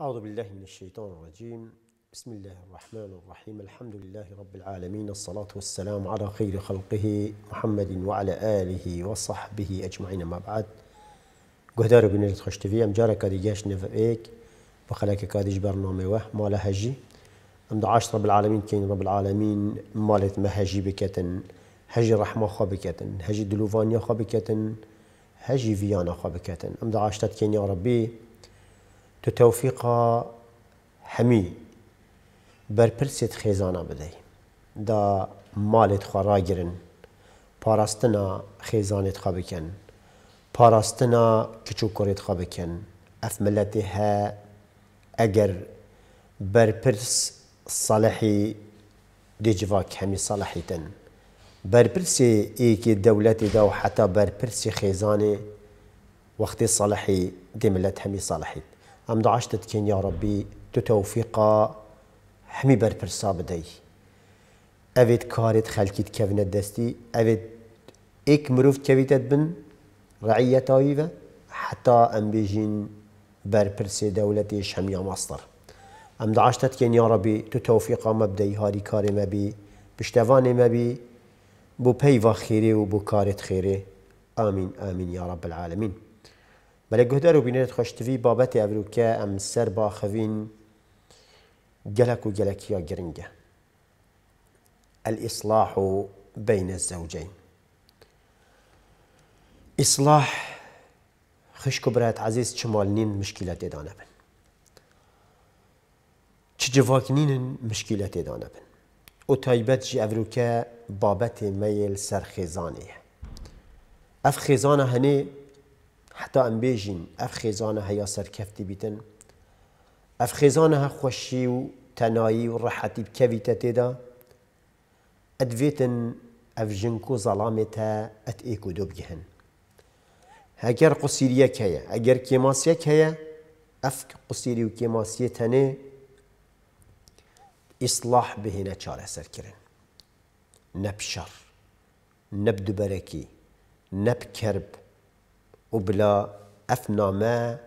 أعوذ بالله من الشيطان الرجيم بسم الله الرحمن الرحيم الحمد لله رب العالمين الصلاة والسلام على خير خلقه محمد وعلى آله وصحبه أجمعين ما بعد قهدار بن الخش تفي أم جارك كادي جاش نفئك بخلاك كادي برنامج وه ما لهجي أم دعاش رب العالمين كين رب العالمين مالت ما هجي بكتن هجي رحمة خابكتن هجي دلوفانيا خابكتن هجي فيانا خابكتن أم دعاش تتكين يا ربي تو توفیقا هەمی بەرپرسێت خێزانە بدەی دا مالت مالێت خواڕاگرن پاراستنا خێزانێت خوا بکەن پاراستنا کچ و کوڕێت خوا بکەن ئەف ملەتی هە ئەگەر بەرپرس سەڵحی دێجیواک هەمی سەڵحیتن بەرپرسی ئیکی دەولەتیدا و حتا بەرپرسی خێزانێ وەختی سەڵحی ملت هەمی سەڵحیت ام دعشت کن يا ربي تو تەوفیقا هەمی بەرپرسا بدەی ئەوێت کارێت خەلکیت کەونە دەستی ئەوێت ئێک مرۆڤ کەویتت بن ڕعیەتاویە حتا ئەم بێژین بەرپرسێ دەولەتیش هەمیا ماستەر ئەم داعشتت کن یا ڕبی تو تەوفیقا مەبدەی هاری کارێ مەبی پشتەوانێ مەبی بۆ پەیوا خێرێ و بۆ کارێت خيري امين امين يا رب العالمين بەلە گوهدار و بینێت خۆشتوی بابەتی ام سر با خوین گلک و گەلکیە گرنگە ئەئیسلاح و بین الزوجین اصلاح خشک و برات عزیز چمال نین مشکلە تێدانە بن جواک نین مشکلە تێدانە بن او تایبت جی ئەڤروکە بابت میل سر خیزانه اف خیزانه هنه حتى ان بيجين اف خزانه هيا سركفتي بيتن اف خزانه خوشي و تنايي و راحتي بكفيتا تيدا ادفيتن اف جنكو ظلامتا ات ايكو دوبجهن هاجر قصيريا كايا اجر كيماسيا كايا اف قصيري و كيماسيا تاني اصلاح بهنا چاره سر کرن نب شر نب و بلا اف نامه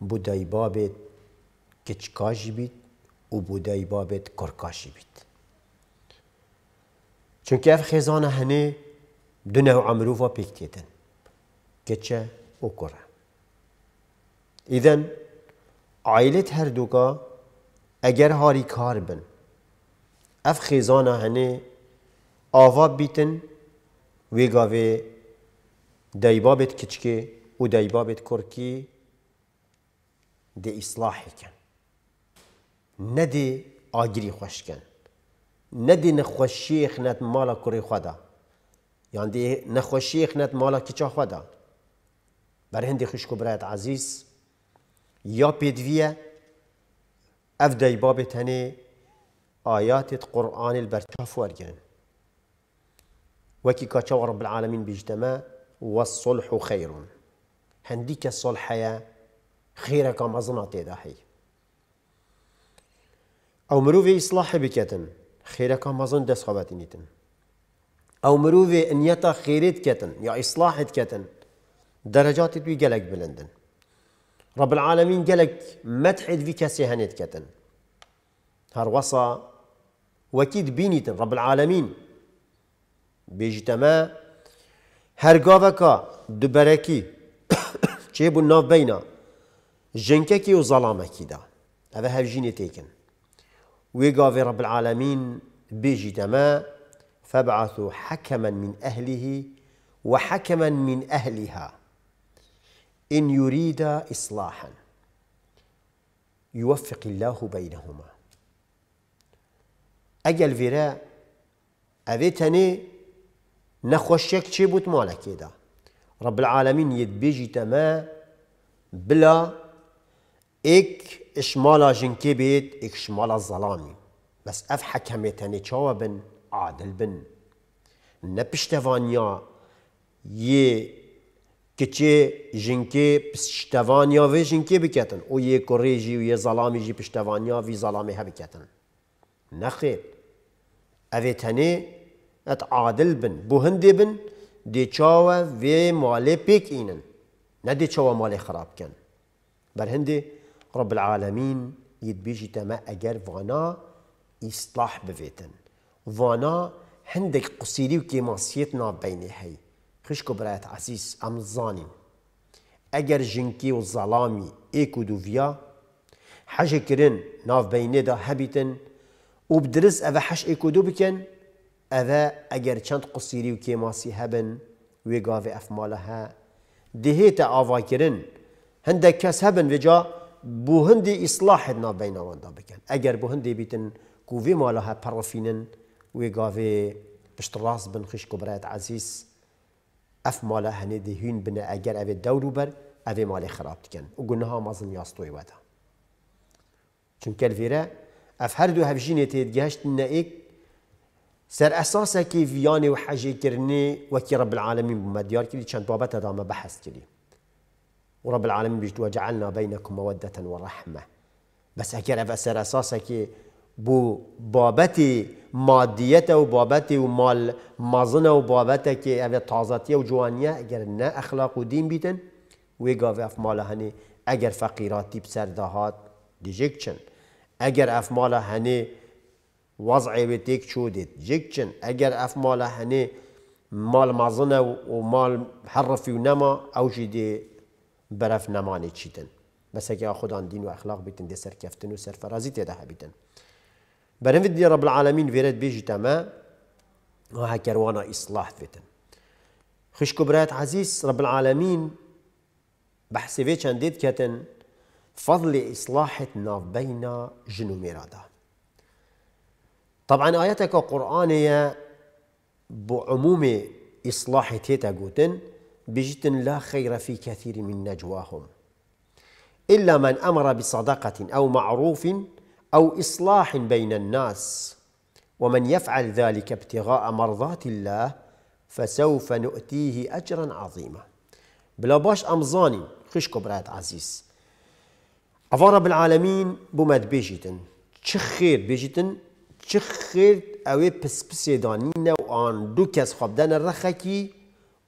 بودای بابت کچکاشی بید و بودای بابت کرکاشی بید چونکه اف خیزان هنه دو نوع عمروفا پیکتیتن کچه و کره ایدن عائلت هر دوگا اگر هاری کار بن اف خیزان هنه آوا بیتن ویگاوی دايبابت كتشكي ودايبابت كركي دي إصلاحي كان ندي آجري خوش كان ندي نخوشي خنات مالا كوري خدا يعني دي نخوشي خنات مالا كيشا خدا بر هندي خوش كبرات عزيز يا بيدفيا اف دايبابت هني آيات القرآن البرتاف وارجان وكي كاتشا رب العالمين بيجتمع والصلح خير هنديك الصلح يا خيرك مزنا تداحي او مروفي اصلاح بكتن خيرك مزن دس خباتنيتن او مروفي يتا خيرت كتن يا اصلاح كتن درجات بي قلق بلندن رب العالمين قلق مدحد في كسي هنيت كتن هر وكيد بينيتن رب العالمين بيجتما بو دوبەرەکی بینا جنکه کی و زەڵامەکیدا جینه تیکن وی وێگاوێ رب العالمین بیجی دما فبعثو حکما من و حکما من اهلها إن يريد إصلاحا يوفق الله بينهما أجل فيرا اذيتني نخوشك شي بوت مالك يدا رب العالمين يد بيجي تما بلا اك شمالا جنكي بيت اك شمالا ظلامي بس اف حكمتني تشاوى بن عادل بن نبشتفانيا ي كتشي جنكي بشتفانيا في جنكي بكتن او يي كوريجي ويي ظلامي جي بشتفانيا في ظلامي هبكتن نخي افيتني ات عادل بن بو هندي بن دي چاوا وي مالي بيك اينن ندي چاوا مالي خراب كن بل هندي رب العالمين يدبيجي تما اگر وانا اصلاح بفيتن وانا هندك قصيري وكيماسيتنا بيني هي خشكو برات عزيز ام زانين اگر جنكي والظلامي ايكو دوفيا حاجه كرين ناف بيني دا هبيتن وبدرس اف حش ايكو دو بكن ئەوە ئەگەر چەند قوسیری و کێماسی هەبن وێگاوێ ئەفمالە هە دهێتە ئاواکردن هەندێک کەس هەبن وێجا بۆ هەندی ئیسلاحت نابینەوەدا بکەن ئەگەر بۆ هەندێ بیتن کوڤێ مالە هە پەڕفینن وێگاوێ پشت بشتراس بن خشک كبرات عزيز افمالا ئەف مالە هەنێ دهوین بنە ئەگەر ئەوێ دەوروبەر ئەوێ مالی خراپ بکەن و گونەها مەزن یاستۆی وەدا چونکە لێرە ئەف هەردوو هەفژینێ تێت گەشت سر اساسا كيف ياني وحجي كرني وكي رب العالمين بما ديار كلي كان بابتا دام بحث كلي ورب العالمين بيجت وجعلنا بينكم مودة ورحمة بس اگر اف سر اساسا كي بو بابتي ماديته وبابتي ومال مازنه وبابته كي اف تازاتيه وجوانيه اگر نا اخلاق ودين بيتن ويقاف اف مالا هني اگر فقيراتي بسر دهات ديجيكشن اگر اف مالا هني به بتيك چودید جيكشن اجر اف مال هنی مال مازنه ومال حرفي ونما او جدي برف نمانی چیدن بس هكي خدان دين واخلاق بيتن دي سر كفتن وسر فرازي تدا حبيتن برنفت رب العالمين ویرد بيجي تما ها کروانا اصلاح بیتن خش كبرات عزيز رب العالمين بحثی ویچن ديت کتن فضل اصلاحت ناف بين جنو میراده طبعا آياتك قرآنية بعموم إصلاح تيتا قوتن بجتن لا خير في كثير من نجواهم إلا من أمر بصدقة أو معروف أو إصلاح بين الناس ومن يفعل ذلك ابتغاء مرضات الله فسوف نؤتيه أجرا عظيما بلا باش أمزاني خشكو برات عزيز أفا رب العالمين بمد بيجتن تشخير بيجتن چ خرد ئەوێ پسپسێدانی نەو ئان دوو کەس خۆبدەنە ڕەخەکی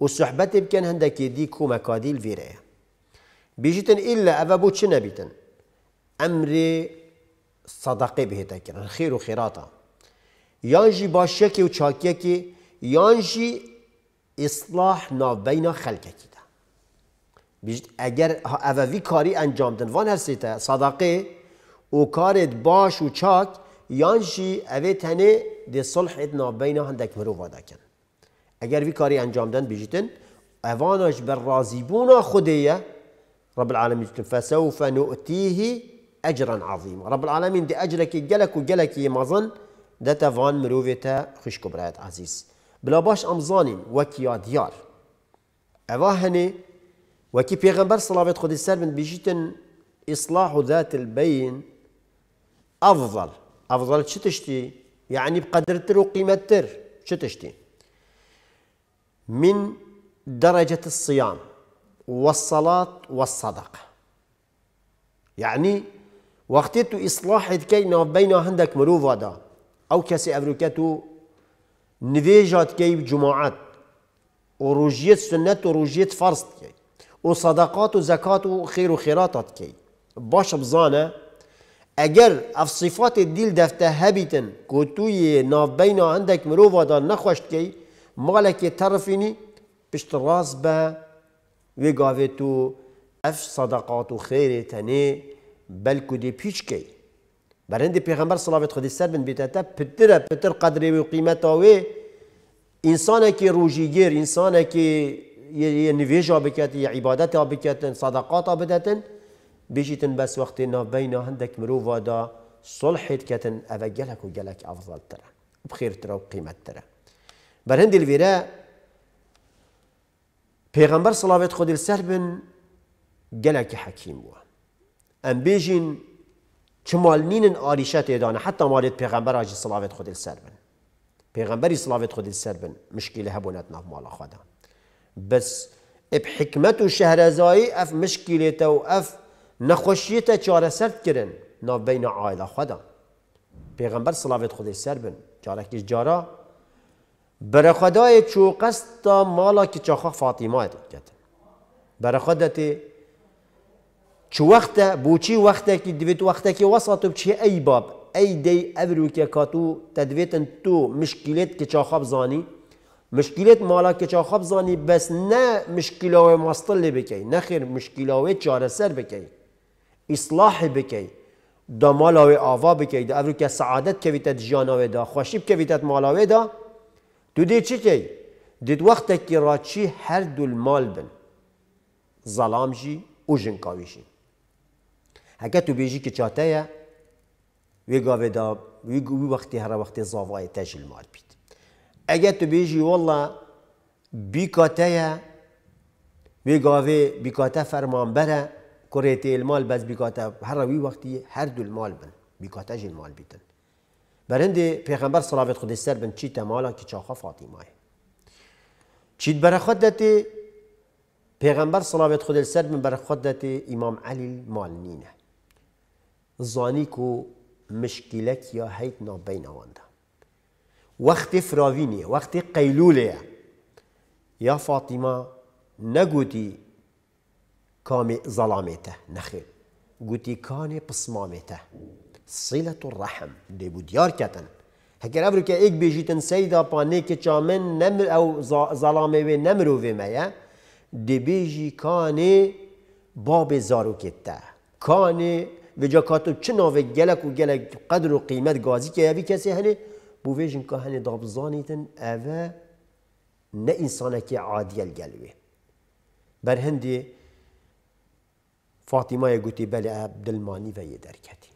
و سوحبەتێ بکەن هەندێکی دی کۆمەکادیل وێرەیە بيجيتن إلا أبا بوتشنا بيتن أمري صدقي بهتاكن الخير وخيراتا يانجي باشيكي وشاكيكي يانجي إصلاح ناف بين خلقكي دا بيجيت أجر أبا في كاري أنجامتن وان هرسيتا صدقي وكارت باش وشاك یانشی اوه تنه دی صلح ادنا بین هندک مرو وادکن اگر وی کاری انجام دن بیجتن اوانش بر راضی بونا خودیه رب العالمین جتن فسوف نؤتیه اجرا عظیم رب العالمین دی اجرکی گلک و گلکی مزن ده وان مرووی تا خشکو برایت عزیز بلا باش امزانین وکی دیار اوه هنه وكي بيغمبر صلاة خدي السلام بيجيتن إصلاح ذات البين أفضل أفضل شتشتي يعني بقدر بقدرتر تر شتشتي من درجة الصيام والصلاة والصدقة يعني تو إصلاح كينا بين هندك مروفة دا أو كسي أفريكتو نفيجات كي جماعات وروجية سنة وروجية فرض كي وصدقات وزكاة وخير وخيراتات كي باش بزانه اگر اف صفات دل دفته هبیتن که توی نافبین اندک مرو دان نخوشت کی مالک طرفینی پشت راز به وی تو اف صدقات و خیر تنه بلکو دی پیچ کی برند پیغمبر صلوات خودی سر بن بیتتا پتر پتر قدر و قیمت وی انسانه که گیر انسانه که یه نویج بکت یه عبادت بکتن صدقات بدتن بيجيتن بس وقت انه بينه هندك مروفا دا صلحت كتن أفا جلك وجلك أفضل ترى بخير ترى وقيمة ترى برهند الفيرا پیغمبر صلوات خود السر بن جلك حكيم و ام بيجين چمال نینن آریشت حتى حتی مالید پیغمبر آجی صلاوت خود السر بن پیغمبری صلاوت خود السر بن مشكلة هبونات ناف مالا خدا بس بحكمته شهرزاي اف مشكله تو اف نخوشیت چاره سرد کرن نا بین عائله خدا پیغمبر صلوات خدا سر بن کی جارا بر خدای چو قصد مالا که چاخا فاطمه کرد بر خدات چو وقت بوچی وقت که دوید وقت که وسط چی ای باب ای دی ابرو که کاتو تدویتن تو مشکلیت که چاخاب زانی مشکلیت مالا که زانی بس نه مشکلات مستل بکی نه خیر مشکلات چاره سر بکی اصلاح بکی دا مالاوی آوا بکی دا که سعادت کویتت جاناوی دا خوشیب کویتت مالاوی دا تو دی چی کی؟ دید وقت که را چی هر دو مال بن ظلام جی و جنکاوی جی هکه تو بیجی که چاته یه وی گاوی دا وی وقتی هر وقتی زاوای تجل مال بید اگه تو بیجی والله بیکاته یه وی گاوی بیکاته فرمان بره بس بيكاتا هر بیکاتە هەڕەوی هر هەردوو مال بن المال بيتن بیتن بەرەندێ پێخەمبەر سڵاوێت خودی سەر بن چی تەماڵکی چاخە فاتیمایە چیت بەرەخەت دەتێ پێغەمبەر سڵاوێت خودل سەر من بەرەخەت دەتێ ئیمام علی مال نینە زانی و مشکلەک یا هەیت واندا وقت فراوينيه وقت قيلوليه يا فاطمه نەگوتی کامی ته نخی گویی کانی ته صیلت الرحم دی بودیار کتن هکر ابرو که ایک بیجیتن سیدا پانی که چامن نمر او ظلامه و نمرو و مایه دی بیجی کانی باب زارو کتا کانی و جا کاتو چه ناوی گلک و گلک قدر و قیمت گازی که یوی کسی هنی بو ویجن که هنی دابزانیتن اوه نه انسانه که عادیل گلوی برهندی فاطیما گوتی بله عبدالمانی و یه درکتی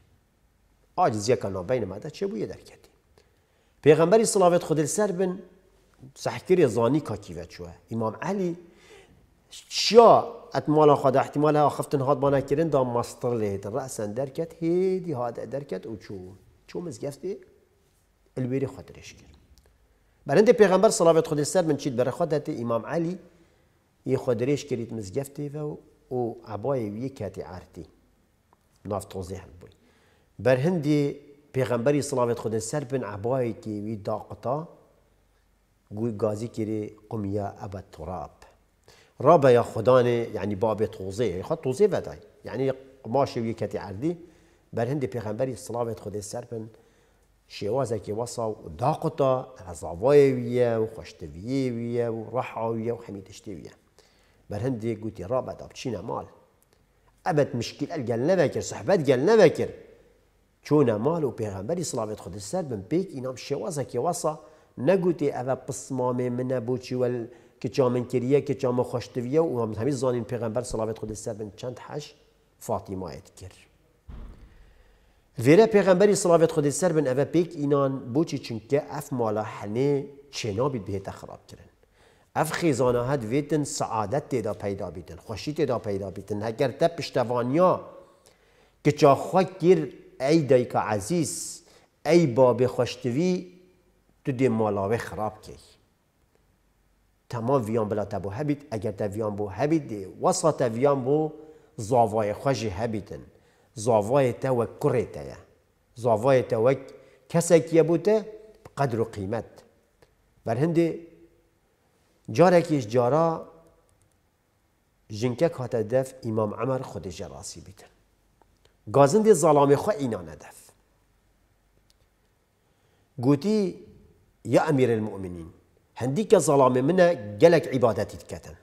آجز یکا نابین ماده چه بو یه درکتی پیغمبری صلاوت خود سر بن سحکری زانی کاکی و چوه امام علی چیا اتمالا خدا احتمالا خفتن هاد بانا کرن دا مستر لیدن رأسا درکت هیدی هاد درکت او چو چو مزگفتی الویری خاطرش کرد برند پیغمبر صلاوت خود سر بن چید بر امام علی یه خود کرد مزگفتی و و عبای ویکاتی عرتی عارتی ناف توضیح بوی بر هندی پیغمبری صلوات خود سر بن عبای کی وی داقتا گوی گازی کری قمیا ابا تراب رابا یا خدانه یعنی باب توضیح خود توضیح بدای یعنی قماش وی کاتی عردی بر هندی پیغمبری صلوات خود سر بن کی وصا و داقتا هەزاوایە ویە و خۆشتویە ویە و ڕەحاویە و حەمیدشتێویە برهندی گوتی رابط آب چینه مال ابد مشکل الگل نوکر صحبت گل نوکر چونه مال و پیغمبری صلابت خود سر بن بیک اینام شوازه که واسا نگوتی او پسمامه من بوچی ول کچامن کریه کچام خوشتویه و همیز همی زانین پیغمبر صلابت خود سر بن چند حش فاطمه ایت ویرا ویره پیغمبری صلابت خود سر بن او پیک اینان بوچی چونکه اف مالا حنه چنا بهت خراب کرن اف خیزانه هد ویتن سعادت تیدا پیدا بیتن خوشی تیدا پیدا بیتن اگر تا پشتوانیا که چا خواه گیر ای دایکا عزیز ای باب خوشتوی تو دی مالاوه خراب کی تمام ویان بلا تبو هبید اگر تا ویان بو هبید دی وسط ویان بو زاوای خوشی هبیتن زاوای تا و کره تا زاوای تا و که بوده قدر و قیمت بر هندی جارکیش جارا که هاتە دف امام عمر خود جراسی بیتن گازنده ظلام خو اینا گوتی یا امیر المؤمنین هندی که ظلام منه گەلک عبادتی دکەتن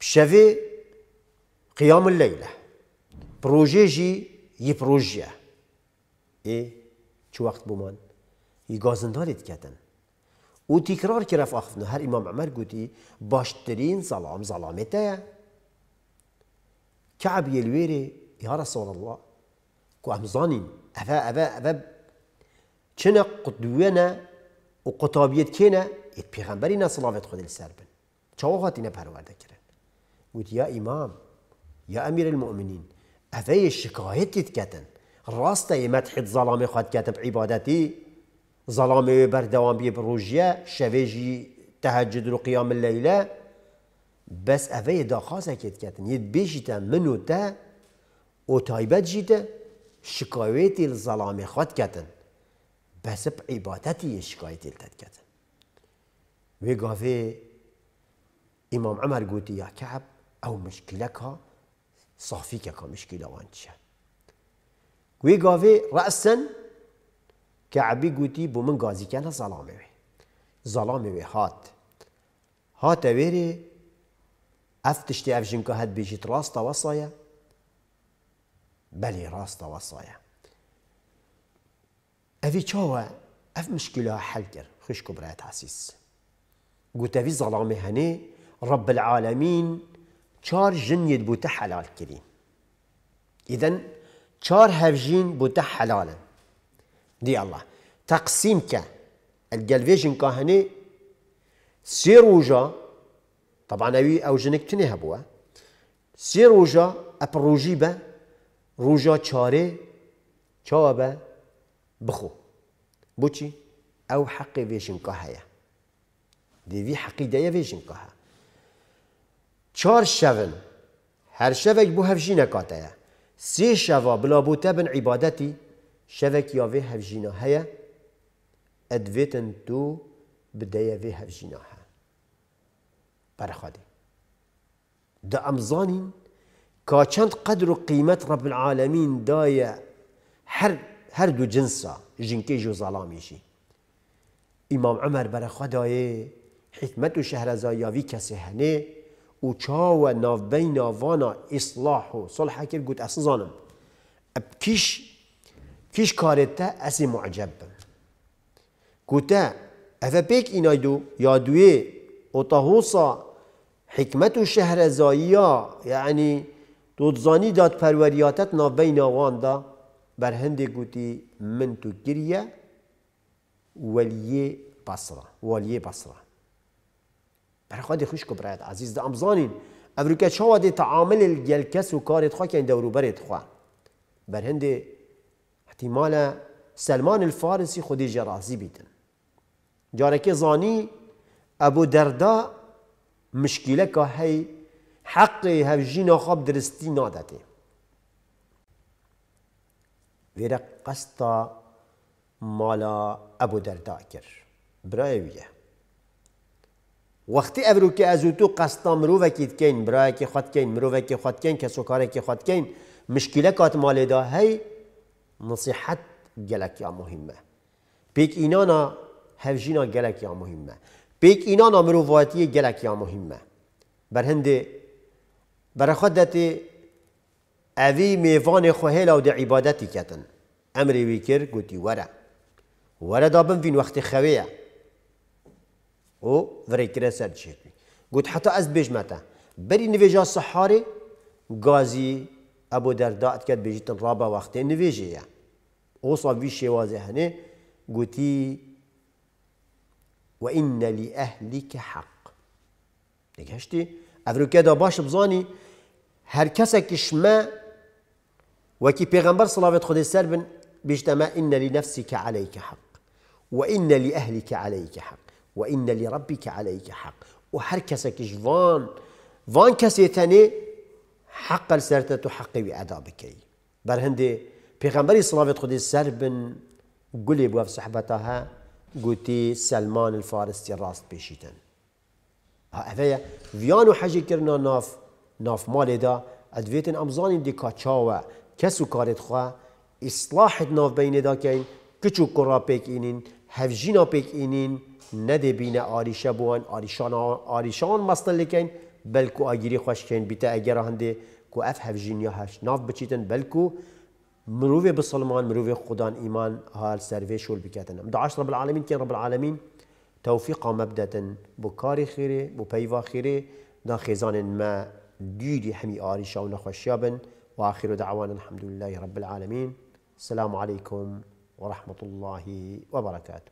بشوی قیام پروژه ی یی پروژه ای چ وقت بومان هی گازندارێت کدن و تکرار کرد نه هر امام عمر گوتی باشترین سلام سلامته كعب يلويري يا رسول الله كو امزانين افا افا افا چنا قدوانا وقطابيت كينا ات پیغمبرينا صلاوات خود السربن چاوهاتينا پرورده کرن قلت يا امام يا امير المؤمنين افا شکایتت کتن راسته ایمت حد ظلام خود کتب عبادتی ظلام بردوام بي بروجيا شفيجي تهجد قيام الليلة بس أفي دا خاصة كت كتن يد بيجي منو تا و تايبت جيتا شكايتي الظلام خد كتن بس بعبادتي شكايتي لتت كتن ويقافي إمام عمر قوتي يا كعب أو مشكلك ها صافي كا مشكلة وانتشا ويقافي رأساً كعبي قوتي بو من غازي كان ظلامه وی ظلامه هات هات ويري افتشتي اف جنکا بيجيت بیجیت راستا بلي بلی راستا وصایا اوی اف مشكلة حل كر خش کبرات حسیس قوتا في ظلامي هني رب العالمين چار جن بوته حلال كريم اذن چار هفجین بوته حلاله دي الله تقسيم كا الجلفيجن كاهني سي روجا طبعا اوي او جنك تني هبوا سي روجا اب روجيبا روجا چاره چوابا بخو بوتي او حقي فيجن كاهيا دي في حقي دايا فيجن كاها چار شفن هر شفك بو كا كاتايا سي شفا بلا بوتا بن عبادتي شبك يا في هف جناحية أدفتن تو بدأ في هف جناحة برخادي دا كا كاچند قدر قيمة رب العالمين دايا هر هر دو جنسا جنكي جو ظلاميشي امام عمر بر خدای حکمت زايا شهرزا یاوی کسی هنه او چاو ناو بین وانا اصلاح و صلح کرد گوت اصلا زانم اب کش فيش كارتا اسي معجب بم افا بيك اینای دو یا دوی اتاهوسا حکمت و شهرزایی ها یعنی يعني دودزانی داد پروریاتت دا بر هنده من تو گریه ولیه بصره ولیه بصره بر خودی خوش کو عزيز دا امزانين امزانین امریکا چه تعامل الجلكس وكارت و دورو برد خواه برهندي احتمال سلمان الفارسی خودی جرازی بیدن جارکی زانی ابو دردا مشکله که هی حق هفجی خواب درستی نادته ویره قصد مالا ابو دردا کر برای ویه وقتی ابرو که از تو قصد مرو وکید کن برای که خود کن مرو خود کن کسو کاره که خود کن مشکله کات مال دا هی نصيحت جلك يا مهمه بيك إنانا هفجينا جلك يا مهمه بيك إنانا مروفاتي جلك يا مهمه بر برخدت بر ميفان خهلا ودي عبادتي كتن ده ويكر کتن ورا ورا دابن وین وقت خویه و وره کره سر جهت گوت حتی از بجمتا بري نویجا صحاري غازي ابو درداء كات بيجيت الرابع وقت نفيجيا وصف في شوازي هنا قوتي وإن لأهلك حق نجحتي أفريقيا دا باش بزاني هر كسك شما وكي پیغمبر صلاة خود سر بن بيجتمع إن لنفسك عليك حق وإن لأهلك عليك حق وإن لربك عليك حق وهر كسك فان فان كسيتني حق السرطة حقي وعذابك برهندي پێغەمبەری سڵاوێت خودی سەر بن گولی بووە صحبتها گوتی سلمان الفارستی ڕاست ها ئەفەیە ڤیان و حەژیکردنا ناف ناف نافمالێدا ئەدوێتن ئەمزانین دیکا چاوە کەس و کارێت خوا ئیسلاحت نافبینێداکەین کچ و کوڕا پێکینین هەفژینا پێکینین نەدەبینە ئاریشە بوون ئاریشان ئاریشان مەستەلەکەین بەلکو ئاگیری خوشکەین بیتە ئەگەرە هنده کو ئەف هەفژینیا هش ناف بچیتن بەلکو مروفي بالصلمان مروفي خدان إيمان هال سرفي شول بكاتنا دعاش رب العالمين كان رب العالمين توفيقا مبدأ بكاري خيري ببيوا خيري دا خيزان ما ديدي حمي آري شاونا خوشيابن وآخر دعوانا الحمد لله رب العالمين السلام عليكم ورحمة الله وبركاته